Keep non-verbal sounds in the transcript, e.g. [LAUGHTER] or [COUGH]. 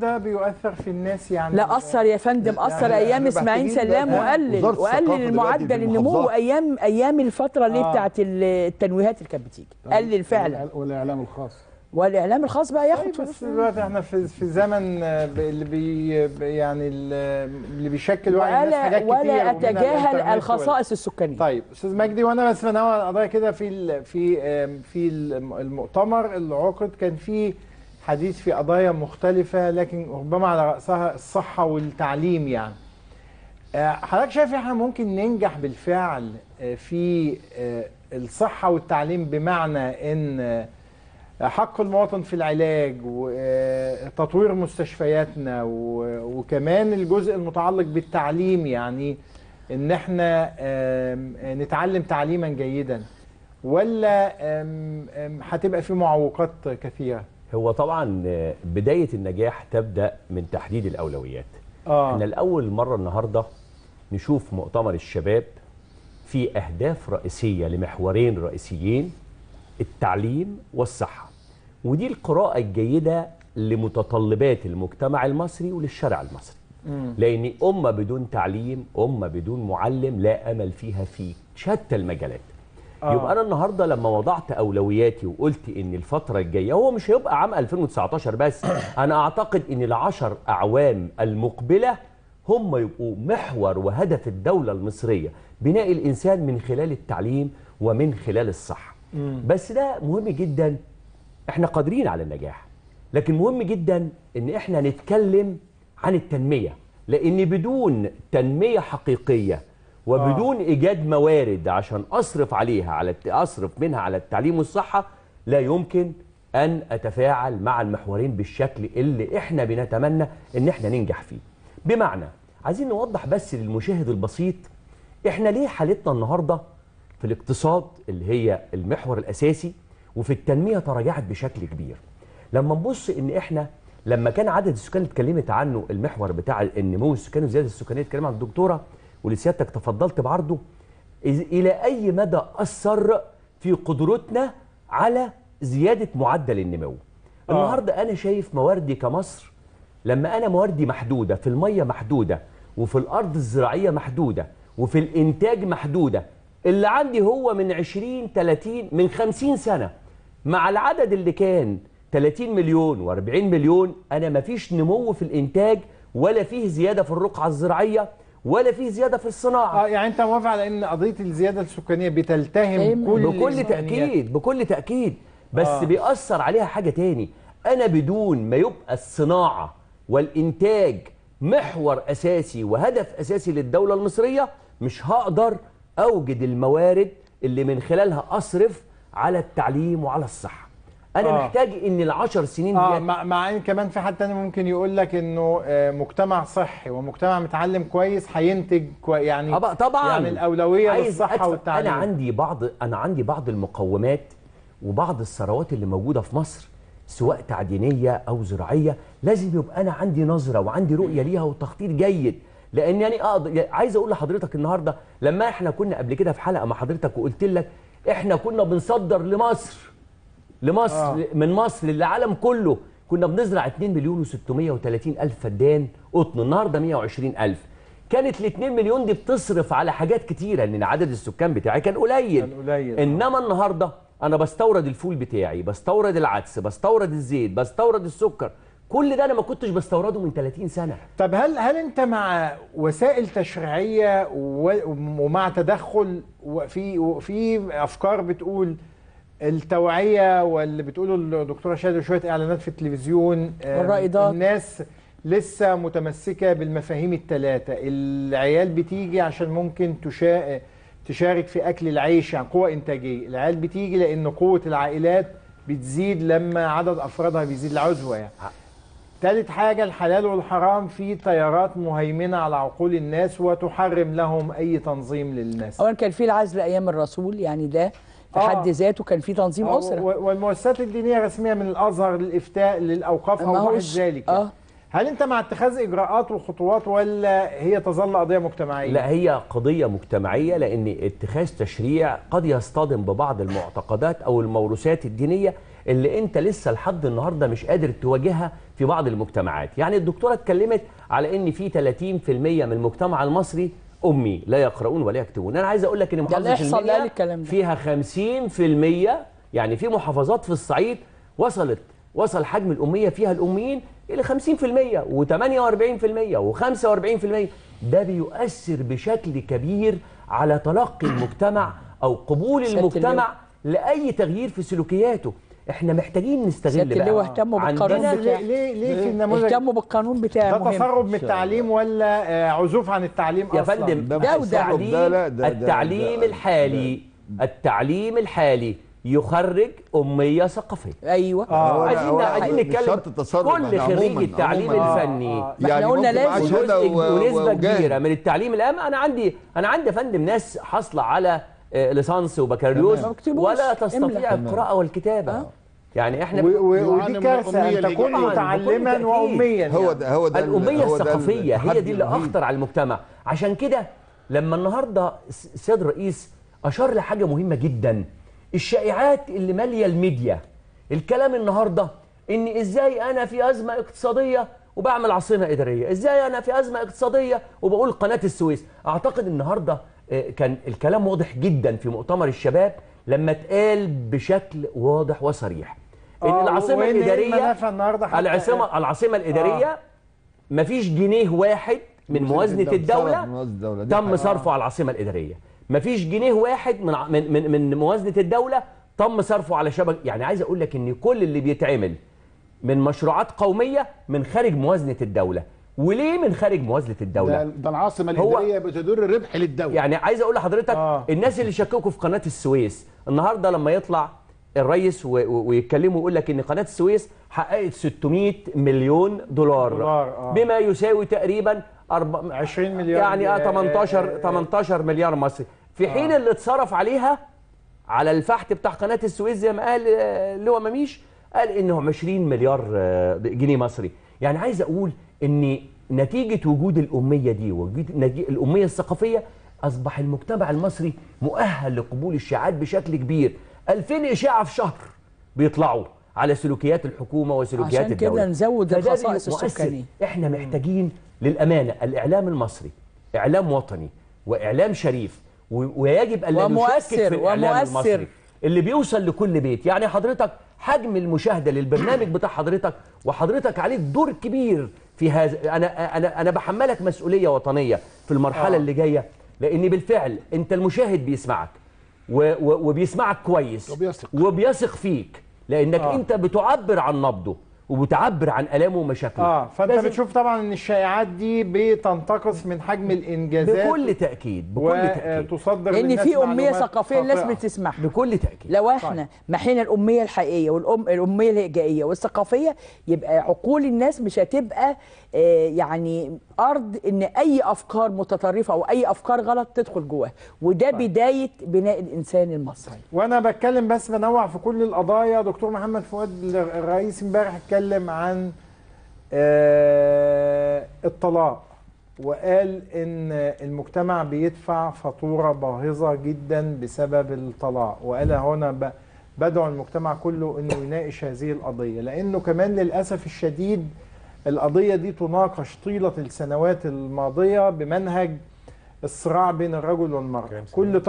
ده بيؤثر في الناس يعني لا اثر يا فندم يعني اثر يعني ايام اسماعيل سلام وقلل وقلل المعدل النمو ايام ايام الفتره اللي آه. بتاعت التنويهات اللي كانت بتيجي طيب. قلل فعلا والاعلام الخاص والاعلام الخاص بقى ياخد طيب، بس دلوقتي احنا في في زمن آه، اللي بي يعني اللي بيشكل وعي الناس حاجات كتير ولا اتجاهل الخصائص السكانيه طيب استاذ مجدي وانا بس بنوع القضايا كده في في في المؤتمر اللي عقد كان فيه الحديث في قضايا مختلفة لكن ربما على رأسها الصحة والتعليم يعني آه، حضرتك شايف احنا ممكن ننجح بالفعل آه، في آه، الصحة والتعليم بمعنى ان حق المواطن في العلاج وتطوير مستشفياتنا وكمان الجزء المتعلق بالتعليم يعني ان احنا نتعلم تعليما جيدا ولا هتبقى في معوقات كثيره هو طبعا بداية النجاح تبدأ من تحديد الأولويات آه. احنا الأول مرة النهاردة نشوف مؤتمر الشباب في أهداف رئيسية لمحورين رئيسيين التعليم والصحة ودي القراءة الجيدة لمتطلبات المجتمع المصري وللشارع المصري مم. لأن أمة بدون تعليم أمة بدون معلم لا أمل فيها في شتى المجالات آه. يبقى انا النهارده لما وضعت اولوياتي وقلت ان الفتره الجايه هو مش هيبقى عام 2019 بس [CLEARS THROAT] انا اعتقد ان العشر اعوام المقبله هم يبقوا محور وهدف الدوله المصريه بناء الانسان من خلال التعليم ومن خلال الصحه بس ده مهم جدا احنا قادرين على النجاح لكن مهم جدا ان احنا نتكلم عن التنميه لان بدون تنميه حقيقيه وبدون آه. إيجاد موارد عشان أصرف عليها على أصرف منها على التعليم والصحة لا يمكن أن أتفاعل مع المحورين بالشكل اللي إحنا بنتمنى إن إحنا ننجح فيه بمعنى عايزين نوضح بس للمشاهد البسيط إحنا ليه حالتنا النهاردة في الاقتصاد اللي هي المحور الأساسي وفي التنمية تراجعت بشكل كبير لما نبص إن إحنا لما كان عدد السكان اتكلمت عنه المحور بتاع النمو السكاني وزياده السكانيه اتكلم عن الدكتوره ولسيادتك تفضلت بعرضه إلى أي مدى أثر في قدرتنا على زيادة معدل النمو آه. النهاردة أنا شايف مواردي كمصر لما أنا مواردي محدودة في المية محدودة وفي الأرض الزراعية محدودة وفي الإنتاج محدودة اللي عندي هو من 20 30 من 50 سنة مع العدد اللي كان 30 مليون و40 مليون أنا مفيش نمو في الإنتاج ولا فيه زيادة في الرقعة الزراعية ولا في زياده في الصناعه اه يعني انت موافق على ان قضيه الزياده السكانيه بتلتهم كل بكل تاكيد بكل تاكيد بس آه. بيأثر عليها حاجه تاني انا بدون ما يبقى الصناعه والانتاج محور اساسي وهدف اساسي للدوله المصريه مش هقدر اوجد الموارد اللي من خلالها اصرف على التعليم وعلى الصحه انا آه. محتاج ان العشر سنين آه دي مع, مع ان كمان في حد تاني ممكن يقول لك انه آه، مجتمع صحي ومجتمع متعلم كويس هينتج كوي يعني آه طبعا يعني الاولويه للصحه أتف... والتعليم انا عندي بعض انا عندي بعض المقومات وبعض الثروات اللي موجوده في مصر سواء تعدينيه او زراعيه لازم يبقى انا عندي نظره وعندي رؤيه ليها وتخطيط جيد لان يعني اقدر يعني عايز اقول لحضرتك النهارده لما احنا كنا قبل كده في حلقه مع حضرتك وقلت لك احنا كنا بنصدر لمصر لمصر آه. من مصر للعالم كله كنا بنزرع 2 مليون و630 الف فدان قطن النهارده 120 الف كانت ال 2 مليون دي بتصرف على حاجات كتيره لان عدد السكان بتاعي كان قليل, كان قليل. انما النهارده انا بستورد الفول بتاعي بستورد العدس بستورد الزيت بستورد السكر كل ده انا ما كنتش بستورده من 30 سنه طب هل هل انت مع وسائل تشريعيه ومع تدخل وفي في افكار بتقول التوعيه واللي بتقوله الدكتوره شادي شويه اعلانات في التلفزيون والرائدات الناس لسه متمسكه بالمفاهيم التلاتة العيال بتيجي عشان ممكن تشا... تشارك في اكل العيش يعني قوه انتاجيه العيال بتيجي لان قوه العائلات بتزيد لما عدد افرادها بيزيد العزوه يعني تالت حاجة الحلال والحرام في تيارات مهيمنة على عقول الناس وتحرم لهم أي تنظيم للناس أولا كان في العزل أيام الرسول يعني ده في حد آه. ذاته كان في تنظيم آه. اسره والمؤسسات الدينيه رسميه من الازهر للافتاء للاوقاف او غير ذلك آه. هل انت مع اتخاذ اجراءات وخطوات ولا هي تظل قضيه مجتمعيه لا هي قضيه مجتمعيه لان اتخاذ تشريع قد يصطدم ببعض المعتقدات او الموروثات الدينيه اللي انت لسه لحد النهارده مش قادر تواجهها في بعض المجتمعات يعني الدكتوره اتكلمت على ان في 30% من المجتمع المصري امي لا يقرؤون ولا يكتبون انا عايز اقول لك ان محافظه فيها 50% يعني في محافظات في الصعيد وصلت وصل حجم الاميه فيها الاميين الى 50% و48% و45% ده بيؤثر بشكل كبير على تلقي المجتمع او قبول المجتمع لاي تغيير في سلوكياته احنا محتاجين نستغل بقى ليه واهتموا بالقانون بتاعه ليه ليه في النموذج اهتموا بالقانون بتاعه ده تسرب من التعليم ولا آه، عزوف عن التعليم يا اصلا يا فندم ده, ده, التعليم ده, لا ده التعليم ده الحالي ده التعليم الحالي يخرج اميه ثقافيه ايوه آه عايزين عايزين أيوة. نتكلم كل خريج التعليم عموماً يعني الفني آه آه يعني قلنا لازم ونسبه كبيره من التعليم الآن انا عندي انا عندي فندم ناس حاصله على آه، ليسانس وبكالوريوس ولا تستطيع القراءه والكتابه يعني احنا ودي كارثه ان تكون متعلما واميا هو يعني. ده هو ده الاميه الثقافيه هي دي اللي اخطر على المجتمع عشان كده لما النهارده السيد الرئيس اشار لحاجه مهمه جدا الشائعات اللي ماليه الميديا الكلام النهارده ان ازاي انا في ازمه اقتصاديه وبعمل عاصمه اداريه ازاي انا في ازمه اقتصاديه وبقول قناه السويس اعتقد النهارده آه، كان الكلام واضح جدا في مؤتمر الشباب لما اتقال بشكل واضح وصريح ان آه، العاصمه الاداريه العاصمه آه. العاصمه الاداريه آه. مفيش جنيه واحد من موازنه الدوله تم صرفه آه. على العاصمه الاداريه مفيش جنيه واحد من من من, من موازنه الدوله تم صرفه على شبكه يعني عايز اقول لك ان كل اللي بيتعمل من مشروعات قوميه من خارج موازنه الدوله وليه من خارج موازنه الدوله ده, ده العاصمه الاداريه بتدور الربح للدوله يعني عايز اقول لحضرتك آه. الناس اللي شككوا في قناه السويس النهارده لما يطلع الرئيس ويتكلموا ويقول لك ان قناه السويس حققت 600 مليون دولار, دولار آه. بما يساوي تقريبا 20 مليار يعني اه 18 آه، 18 آه، آه. مليار مصري في حين آه. اللي اتصرف عليها على الفحت بتاع قناه السويس زي ما قال هو مميش قال انه 20 مليار جنيه مصري يعني عايز اقول ان نتيجه وجود الاميه دي وجود الاميه الثقافيه اصبح المجتمع المصري مؤهل لقبول الشيعات بشكل كبير 2000 إشاعة في شهر بيطلعوا على سلوكيات الحكومه وسلوكيات عشان الدوله عشان كده نزود الخصائص السكاني احنا محتاجين للامانه الاعلام المصري اعلام وطني واعلام شريف ويجب ان نشكك في الاعلام ومؤثر المصري اللي بيوصل لكل بيت يعني حضرتك حجم المشاهده للبرنامج [COUGHS] بتاع حضرتك وحضرتك عليك دور كبير في هذا انا انا انا بحملك مسؤوليه وطنيه في المرحله آه. اللي جايه لان بالفعل انت المشاهد بيسمعك وبيسمعك كويس وبيثق وبيثق فيك لانك آه. انت بتعبر عن نبضه وبتعبر عن الامه ومشاكله اه فانت بتشوف طبعا ان الشائعات دي بتنتقص من حجم الانجازات بكل تاكيد بكل تاكيد تصدر ان في اميه ثقافيه الناس بتسمعها بكل تاكيد لو احنا طيب. محينا الاميه الحقيقيه والام الاميه الهجائيه والثقافيه يبقى عقول الناس مش هتبقى آه، يعني ارض ان اي افكار متطرفه او اي افكار غلط تدخل جواها وده طيب. بدايه بناء الانسان المصري طيب. وانا بتكلم بس بنوع في كل القضايا دكتور محمد فؤاد الرئيس امبارح اتكلم اتكلم عن آه، الطلاق وقال ان المجتمع بيدفع فاتوره باهظه جدا بسبب الطلاق وقال هنا بدعو المجتمع كله انه يناقش هذه القضيه لانه كمان للاسف الشديد القضيه دي تناقش طيله السنوات الماضيه بمنهج الصراع بين الرجل والمراه كل طرف